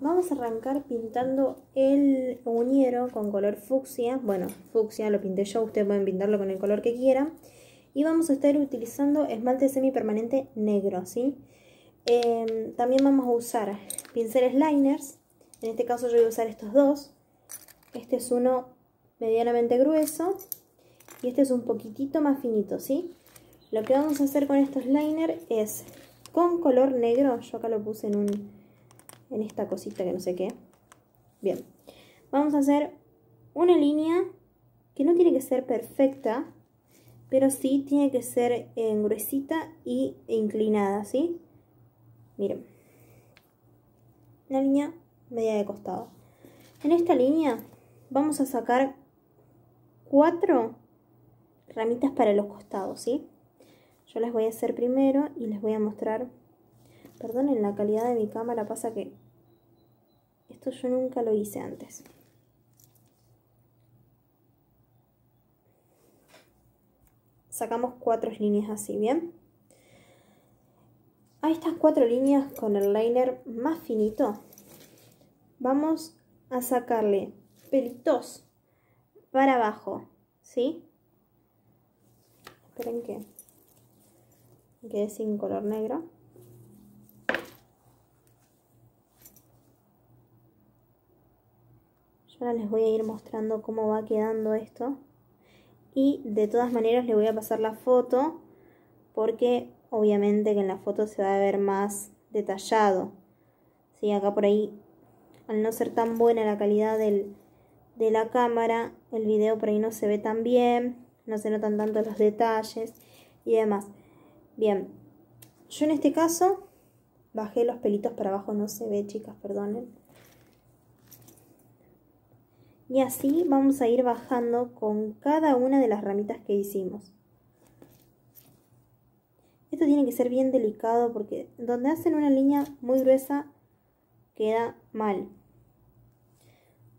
vamos a arrancar pintando el uñero con color fucsia. Bueno, fucsia lo pinté yo, ustedes pueden pintarlo con el color que quieran. Y vamos a estar utilizando esmalte semipermanente negro, ¿sí? Em, también vamos a usar pinceles liners. En este caso yo voy a usar estos dos. Este es uno medianamente grueso y este es un poquitito más finito, ¿sí? Lo que vamos a hacer con estos liners es con color negro, yo acá lo puse en un en esta cosita que no sé qué. Bien, vamos a hacer una línea que no tiene que ser perfecta, pero sí tiene que ser eh, gruesita y e inclinada, ¿sí? Miren, La línea media de costado. En esta línea vamos a sacar cuatro ramitas para los costados, ¿sí? Yo las voy a hacer primero y les voy a mostrar Perdonen la calidad de mi cámara, pasa que esto yo nunca lo hice antes. Sacamos cuatro líneas así, ¿bien? A estas cuatro líneas con el liner más finito vamos a sacarle pelitos para abajo, ¿sí? Esperen que quede sin color negro. ahora les voy a ir mostrando cómo va quedando esto. Y de todas maneras le voy a pasar la foto porque obviamente que en la foto se va a ver más detallado. ¿Sí? Acá por ahí, al no ser tan buena la calidad de la cámara, el video por ahí no se ve tan bien, no se notan tanto los detalles y demás. Bien, yo en este caso bajé los pelitos para abajo, no se ve chicas, perdonen y así vamos a ir bajando con cada una de las ramitas que hicimos. Esto tiene que ser bien delicado porque donde hacen una línea muy gruesa queda mal.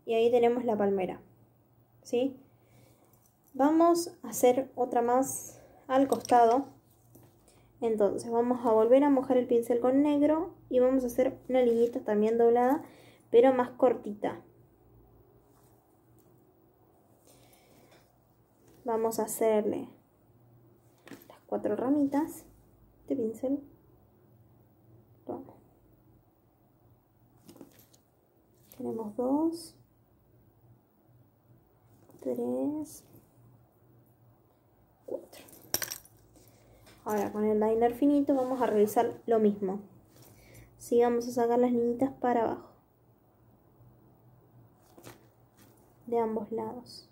Y ahí tenemos la palmera. ¿Sí? Vamos a hacer otra más al costado. Entonces vamos a volver a mojar el pincel con negro y vamos a hacer una línea también doblada, pero más cortita. vamos a hacerle las cuatro ramitas de pincel. Tenemos dos, tres, cuatro. Ahora con el liner finito vamos a realizar lo mismo. Sigamos vamos a sacar las niñitas para abajo. De ambos lados.